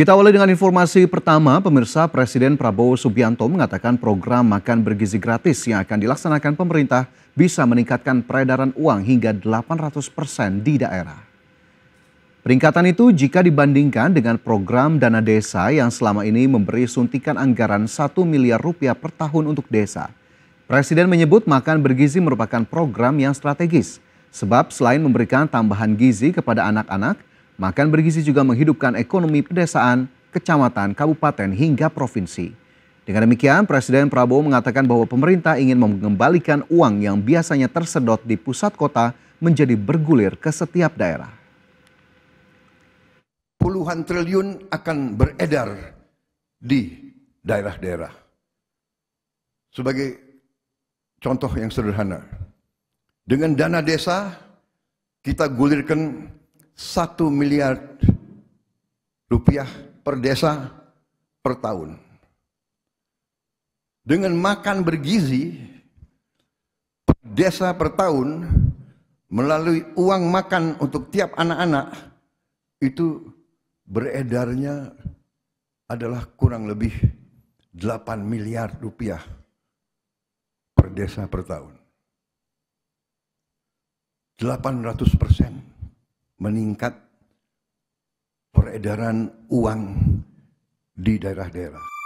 Kita awali dengan informasi pertama, pemirsa Presiden Prabowo Subianto mengatakan program makan bergizi gratis yang akan dilaksanakan pemerintah bisa meningkatkan peredaran uang hingga 800 persen di daerah. Peringkatan itu jika dibandingkan dengan program dana desa yang selama ini memberi suntikan anggaran 1 miliar rupiah per tahun untuk desa. Presiden menyebut makan bergizi merupakan program yang strategis, sebab selain memberikan tambahan gizi kepada anak-anak, Makan bergizi juga menghidupkan ekonomi pedesaan, kecamatan, kabupaten, hingga provinsi. Dengan demikian, Presiden Prabowo mengatakan bahwa pemerintah ingin mengembalikan uang yang biasanya tersedot di pusat kota menjadi bergulir ke setiap daerah. Puluhan triliun akan beredar di daerah-daerah. Sebagai contoh yang sederhana, dengan dana desa kita gulirkan satu miliar rupiah per desa per tahun. Dengan makan bergizi per desa per tahun melalui uang makan untuk tiap anak-anak itu beredarnya adalah kurang lebih 8 miliar rupiah per desa per tahun. 800 persen meningkat peredaran uang di daerah-daerah